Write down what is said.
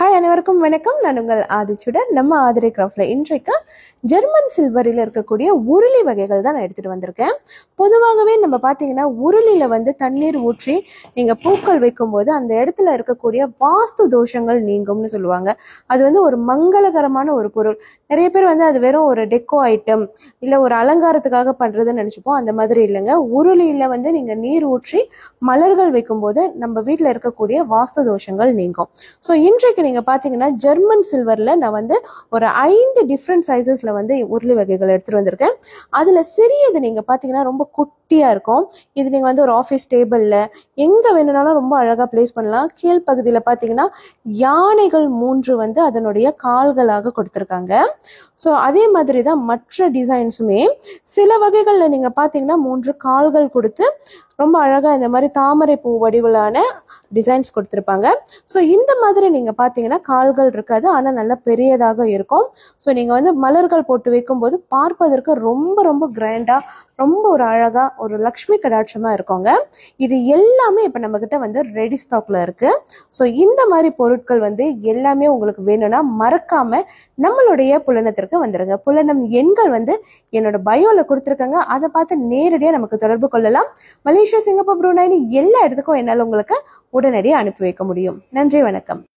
hi அனைவருக்கும் வணக்கம் நான் உங்கள் ஆதிச்சுடன் நம்ம ஆதிரை கிராஃப்டில் இன்றைக்கு ஜெர்மன் சில்வரில் இருக்கக்கூடிய உருளி வகைகள் தான் நான் எடுத்துகிட்டு வந்திருக்கேன் பொதுவாகவே நம்ம பார்த்தீங்கன்னா உருளியில் வந்து தண்ணீர் ஊற்றி நீங்கள் பூக்கள் வைக்கும்போது அந்த இடத்துல இருக்கக்கூடிய வாஸ்து தோஷங்கள் நீங்கும்னு சொல்லுவாங்க அது வந்து ஒரு மங்களகரமான ஒரு பொருள் நிறைய பேர் வந்து அது வெறும் ஒரு டெக்கோ ஐட்டம் இல்லை ஒரு அலங்காரத்துக்காக பண்ணுறதுன்னு நினச்சிப்போம் அந்த மாதிரி இல்லைங்க உருளியில் வந்து நீங்கள் நீர் ஊற்றி மலர்கள் வைக்கும்போது நம்ம வீட்டில் இருக்கக்கூடிய வாஸ்து தோஷங்கள் நீங்கும் ஸோ இன்றைக்கு நீங்கள் பார்த்தீங்கன்னா ஜெர்மன் சில்வரில் நான் வந்து ஒரு ஐந்து டிஃப்ரெண்ட் சைஸஸில் வந்து உருளி வகைகள் எடுத்துட்டு வந்திருக்கேன் அதில் சிறியது நீங்கள் பார்த்தீங்கன்னா ரொம்ப குட்டியாக இருக்கும் இது நீங்கள் வந்து ஒரு ஆஃபீஸ் டேபிளில் எங்கே வேணும்னாலும் ரொம்ப அழகாக பிளேஸ் பண்ணலாம் கீழ்ப்பகுதியில் பார்த்தீங்கன்னா யானைகள் மூன்று வந்து அதனுடைய கால்களாக கொடுத்துருக்காங்க ஸோ அதே மாதிரி தான் மற்ற டிசைன்ஸுமே சில வகைகளில் நீங்கள் பார்த்தீங்கன்னா மூன்று கால்கள் கொடுத்து ரொம்ப அழகாக இந்த மாதிரி தாமரை பூ வடிவிலான டிசைன்ஸ் கொடுத்துருப்பாங்க ஸோ இந்த மாதிரி நீங்கள் பார்த்தீங்கன்னா கால்கள் இருக்காது ஆனால் நல்லா பெரியதாக இருக்கும் ஸோ நீங்கள் வந்து மலர்கள் போட்டு வைக்கும்போது பார்ப்பதற்கு ரொம்ப ரொம்ப கிராண்டாக ரொம்ப ஒரு அழகாக ஒரு லக்ஷ்மி கடாட்சமாக இருக்கோங்க இது எல்லாமே இப்போ நம்மக்கிட்ட வந்து ரெடி ஸ்டாக்ல இருக்குது ஸோ இந்த மாதிரி பொருட்கள் வந்து எல்லாமே உங்களுக்கு வேணும்னா மறக்காமல் நம்மளுடைய புலனத்திற்கு வந்துடுங்க புலனம் எண்கள் வந்து என்னோட பயோவில் கொடுத்துருக்காங்க அதை பார்த்து நேரடியாக நமக்கு தொடர்பு கொள்ளலாம் மலேசியா மொரிஷியோ சிங்கப்பூர் புரூனைன்னு எல்லா இடத்துக்கும் என்னால் உங்களுக்கு உடனடியாக அனுப்பி வைக்க முடியும் நன்றி வணக்கம்